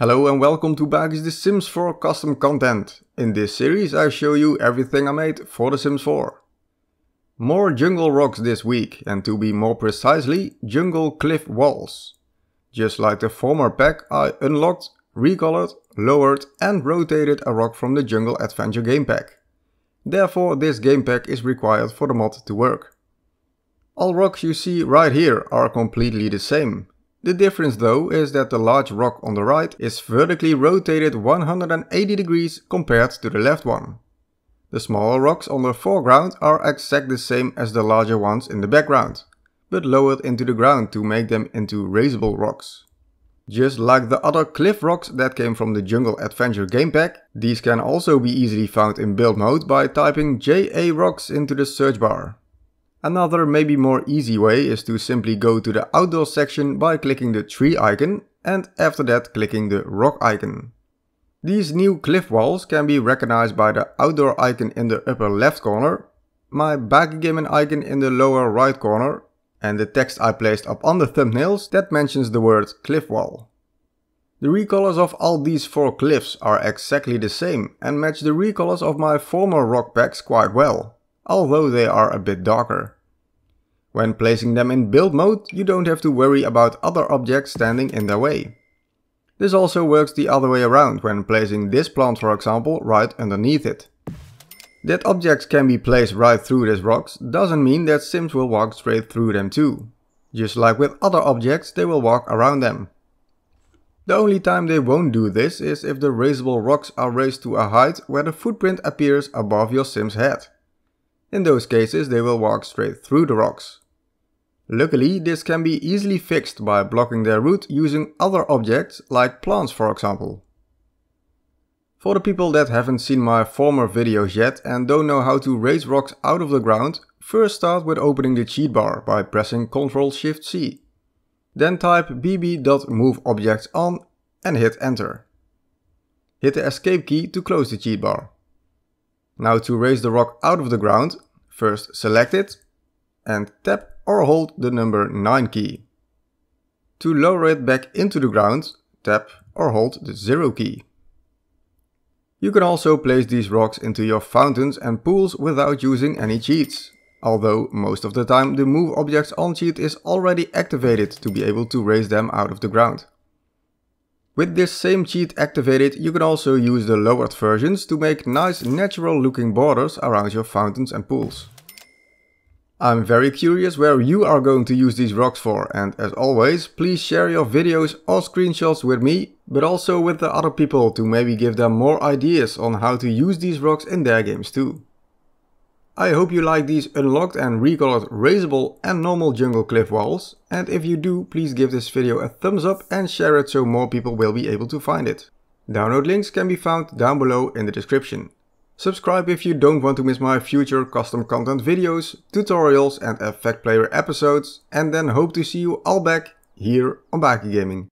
Hello and welcome to Bagis The Sims 4 custom content. In this series I show you everything I made for The Sims 4. More jungle rocks this week and to be more precisely jungle cliff walls. Just like the former pack I unlocked, recolored, lowered and rotated a rock from the jungle adventure game pack. Therefore this game pack is required for the mod to work. All rocks you see right here are completely the same, the difference though is that the large rock on the right is vertically rotated 180 degrees compared to the left one. The smaller rocks on the foreground are exactly the same as the larger ones in the background, but lowered into the ground to make them into raisable rocks. Just like the other cliff rocks that came from the Jungle Adventure game pack, these can also be easily found in build mode by typing JA rocks into the search bar. Another maybe more easy way is to simply go to the outdoor section by clicking the tree icon and after that clicking the rock icon. These new cliff walls can be recognized by the outdoor icon in the upper left corner, my backgammon icon in the lower right corner and the text I placed up on the thumbnails that mentions the word cliff wall. The recolors of all these four cliffs are exactly the same and match the recolors of my former rock packs quite well although they are a bit darker. When placing them in build mode, you don't have to worry about other objects standing in their way. This also works the other way around when placing this plant for example right underneath it. That objects can be placed right through these rocks doesn't mean that Sims will walk straight through them too. Just like with other objects, they will walk around them. The only time they won't do this is if the raisable rocks are raised to a height where the footprint appears above your Sim's head. In those cases they will walk straight through the rocks. Luckily this can be easily fixed by blocking their route using other objects like plants for example. For the people that haven't seen my former videos yet and don't know how to raise rocks out of the ground, first start with opening the cheat bar by pressing Ctrl Shift C. Then type bb.moveObjects and hit enter. Hit the escape key to close the cheat bar. Now to raise the rock out of the ground, first select it and tap or hold the number 9 key. To lower it back into the ground, tap or hold the 0 key. You can also place these rocks into your fountains and pools without using any cheats. Although most of the time the move objects on cheat is already activated to be able to raise them out of the ground. With this same cheat activated, you can also use the lowered versions to make nice natural looking borders around your fountains and pools. I'm very curious where you are going to use these rocks for and as always please share your videos or screenshots with me but also with the other people to maybe give them more ideas on how to use these rocks in their games too. I hope you like these unlocked and recolored raisable and normal jungle cliff walls. And if you do, please give this video a thumbs up and share it so more people will be able to find it. Download links can be found down below in the description. Subscribe if you don't want to miss my future custom content videos, tutorials and effect player episodes and then hope to see you all back here on Baki Gaming.